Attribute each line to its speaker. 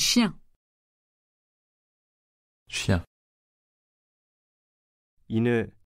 Speaker 1: Chien. Chien. ne.